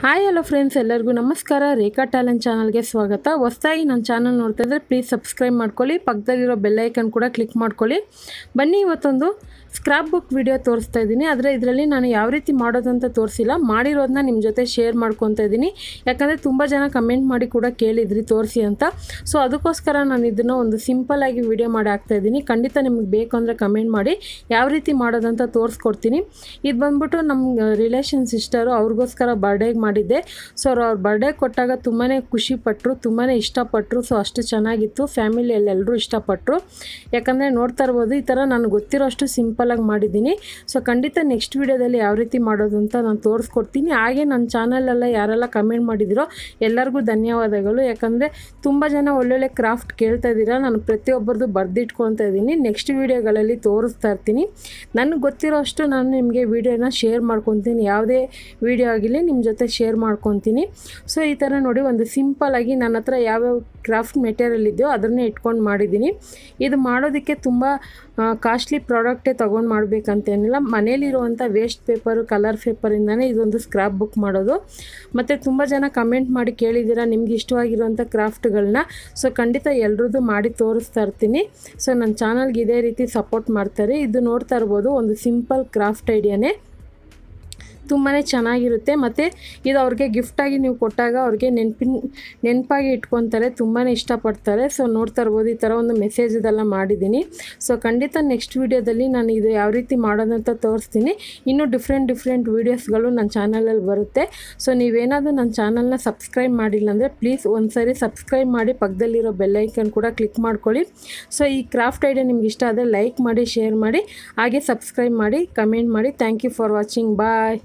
hi hello friends ಎಲ್ಲರಿಗೂ ನಮಸ್ಕಾರ ರೇಖಾ talent ಚಾನಲ್ಗೆ ಸ್ವಾಗತ ಹೊಸದಾಗಿ ನನ್ನ ಚಾನಲ್ ನೋಡ್ತಾ ಇದ್ದರೆ ಪ್ಲೀಸ್ ಸಬ್ಸ್ಕ್ರೈಬ್ ಮಾಡ್ಕೊಳ್ಳಿ ಪಕ್ಕದಲ್ಲಿರೋ ಬೆಲ್ಲೈಕನ್ ಕೂಡ ಕ್ಲಿಕ್ ಮಾಡ್ಕೊಳ್ಳಿ ಬನ್ನಿ ಇವತ್ತೊಂದು ಸ್ಕ್ರಾಪ್ ಬುಕ್ ವಿಡಿಯೋ ತೋರಿಸ್ತಾ ಇದ್ದೀನಿ ಆದರೆ ಇದರಲ್ಲಿ ನಾನು ಯಾವ ರೀತಿ ಮಾಡೋದಂತ ತೋರಿಸಿಲ್ಲ ಮಾಡಿರೋದನ್ನ ನಿಮ್ಮ ಜೊತೆ ಶೇರ್ ಮಾಡ್ಕೊತಾ ಇದ್ದೀನಿ ಯಾಕಂದರೆ ತುಂಬ ಜನ ಕಮೆಂಟ್ ಮಾಡಿ ಕೂಡ ಕೇಳಿದ್ರಿ ತೋರಿಸಿ ಅಂತ ಸೊ ಅದಕ್ಕೋಸ್ಕರ ನಾನು ಇದನ್ನು ಒಂದು ಸಿಂಪಲ್ಲಾಗಿ ವಿಡಿಯೋ ಮಾಡಿ ಹಾಕ್ತಾ ಇದ್ದೀನಿ ಖಂಡಿತ ನಿಮಗೆ ಬೇಕು ಅಂದರೆ ಕಮೆಂಟ್ ಮಾಡಿ ಯಾವ ರೀತಿ ಮಾಡೋದಂತ ತೋರಿಸ್ಕೊಡ್ತೀನಿ ಇದು ಬಂದ್ಬಿಟ್ಟು ನಮ್ಮ ರಿಲೇಷನ್ ಸಿಸ್ಟರು ಅವ್ರಿಗೋಸ್ಕರ ಬರ್ಡೇಗೆ ಮಾಡಿದ್ದೆ ಸೊ ಅವ್ರು ಅವ್ರ ಬರ್ಡೇ ಕೊಟ್ಟಾಗ ತುಂಬಾ ಖುಷಿಪಟ್ಟರು ತುಂಬಾ ಇಷ್ಟಪಟ್ಟರು ಸೊ ಅಷ್ಟು ಚೆನ್ನಾಗಿತ್ತು ಫ್ಯಾಮಿಲಿಯಲ್ಲಿ ಎಲ್ಲರೂ ಇಷ್ಟಪಟ್ಟರು ಯಾಕಂದರೆ ನೋಡ್ತಾ ಇರ್ಬೋದು ಈ ಥರ ನಾನು ಗೊತ್ತಿರೋಷ್ಟು ಸಿಂಪಲಾಗಿ ಮಾಡಿದ್ದೀನಿ ಸೊ ಖಂಡಿತ ನೆಕ್ಸ್ಟ್ ವೀಡಿಯೋದಲ್ಲಿ ಯಾವ ರೀತಿ ಮಾಡೋದು ಅಂತ ನಾನು ತೋರಿಸ್ಕೊಡ್ತೀನಿ ಹಾಗೆ ನನ್ನ ಚಾನಲೆಲ್ಲ ಯಾರೆಲ್ಲ ಕಮೆಂಟ್ ಮಾಡಿದಿರೋ ಎಲ್ಲರಿಗೂ ಧನ್ಯವಾದಗಳು ಯಾಕಂದರೆ ತುಂಬ ಜನ ಒಳ್ಳೊಳ್ಳೆ ಕ್ರಾಫ್ಟ್ ಕೇಳ್ತಾ ಇದ್ದೀರಾ ನಾನು ಪ್ರತಿಯೊಬ್ಬರದ್ದು ಬರೆದಿಟ್ಕೊತಾ ಇದ್ದೀನಿ ನೆಕ್ಸ್ಟ್ ವೀಡಿಯೋಗಳಲ್ಲಿ ತೋರಿಸ್ತಾ ಇರ್ತೀನಿ ನನಗೆ ಗೊತ್ತಿರೋಷ್ಟು ನಾನು ನಿಮಗೆ ವೀಡಿಯೋನ ಶೇರ್ ಮಾಡ್ಕೊತೀನಿ ಯಾವುದೇ ವೀಡಿಯೋ ಆಗಿರಲಿ ನಿಮ್ಮ ಜೊತೆ ಶೇರ್ ಮಾಡ್ಕೊತೀನಿ ಸೊ ಈ ಥರ ನೋಡಿ ಒಂದು ಸಿಂಪಲಾಗಿ ನನ್ನ ಹತ್ರ ಯಾವ್ಯಾವ ಕ್ರಾಫ್ಟ್ ಮೆಟೀರಿಯಲ್ ಇದೆಯೋ ಅದನ್ನೇ ಇಟ್ಕೊಂಡು ಮಾಡಿದ್ದೀನಿ ಇದು ಮಾಡೋದಕ್ಕೆ ತುಂಬ ಕಾಸ್ಟ್ಲಿ ಪ್ರಾಡಕ್ಟೇ ತೊಗೊಂಡು ಮಾಡಬೇಕಂತೇನಿಲ್ಲ ಮನೇಲಿರುವಂಥ ವೇಸ್ಟ್ ಪೇಪರು ಕಲರ್ ಪೇಪರಿಂದನೇ ಇದೊಂದು ಸ್ಕ್ರಾಪ್ ಬುಕ್ ಮಾಡೋದು ಮತ್ತು ತುಂಬ ಜನ ಕಮೆಂಟ್ ಮಾಡಿ ಕೇಳಿದ್ದೀರಾ ನಿಮ್ಗೆ ಇಷ್ಟವಾಗಿರುವಂಥ ಕ್ರಾಫ್ಟ್ಗಳನ್ನ ಸೊ ಖಂಡಿತ ಎಲ್ರದ್ದು ಮಾಡಿ ತೋರಿಸ್ತಾ ಇರ್ತೀನಿ ಸೊ ನನ್ನ ಚಾನಲ್ಗೆ ಇದೇ ರೀತಿ ಸಪೋರ್ಟ್ ಮಾಡ್ತಾರೆ ಇದು ನೋಡ್ತಾ ಇರ್ಬೋದು ಒಂದು ಸಿಂಪಲ್ ಕ್ರಾಫ್ಟ್ ಐಡಿಯಾನೇ ತುಂಬಾ ಚೆನ್ನಾಗಿರುತ್ತೆ ಮತ್ತು ಇದು ಅವ್ರಿಗೆ ಗಿಫ್ಟಾಗಿ ನೀವು ಕೊಟ್ಟಾಗ ಅವ್ರಿಗೆ ನೆನಪಿನ ನೆನಪಾಗಿ ಇಟ್ಕೊತಾರೆ ತುಂಬಾ ಇಷ್ಟಪಡ್ತಾರೆ ಸೊ ನೋಡ್ತಾ ಇರ್ಬೋದು ಈ ಥರ ಒಂದು ಮೆಸೇಜ್ ಇದೆಲ್ಲ ಮಾಡಿದ್ದೀನಿ ಸೊ ಖಂಡಿತ ನೆಕ್ಸ್ಟ್ ವೀಡಿಯೋದಲ್ಲಿ ನಾನು ಇದು ಯಾವ ರೀತಿ ಮಾಡೋದಂತ ತೋರಿಸ್ತೀನಿ ಇನ್ನೂ ಡಿಫ್ರೆಂಟ್ ಡಿಫ್ರೆಂಟ್ ವೀಡಿಯೋಸ್ಗಳು ನನ್ನ ಚಾನಲಲ್ಲಿ ಬರುತ್ತೆ ಸೊ ನೀವೇನಾದರೂ ನನ್ನ ಚಾನಲ್ನ ಸಬ್ಸ್ಕ್ರೈಬ್ ಮಾಡಿಲ್ಲ ಅಂದರೆ ಪ್ಲೀಸ್ ಒಂದು ಸಾರಿ ಸಬ್ಸ್ಕ್ರೈಬ್ ಮಾಡಿ ಪಕ್ಕದಲ್ಲಿರೋ ಬೆಲ್ಲೈಕನ್ ಕೂಡ ಕ್ಲಿಕ್ ಮಾಡ್ಕೊಳ್ಳಿ ಸೊ ಈ ಕ್ರಾಫ್ಟ್ ಐಡಿಯಾ ನಿಮ್ಗೆ ಇಷ್ಟ ಆದರೆ ಲೈಕ್ ಮಾಡಿ ಶೇರ್ ಮಾಡಿ ಹಾಗೆ ಸಬ್ಸ್ಕ್ರೈಬ್ ಮಾಡಿ ಕಮೆಂಟ್ ಮಾಡಿ thank you for watching bye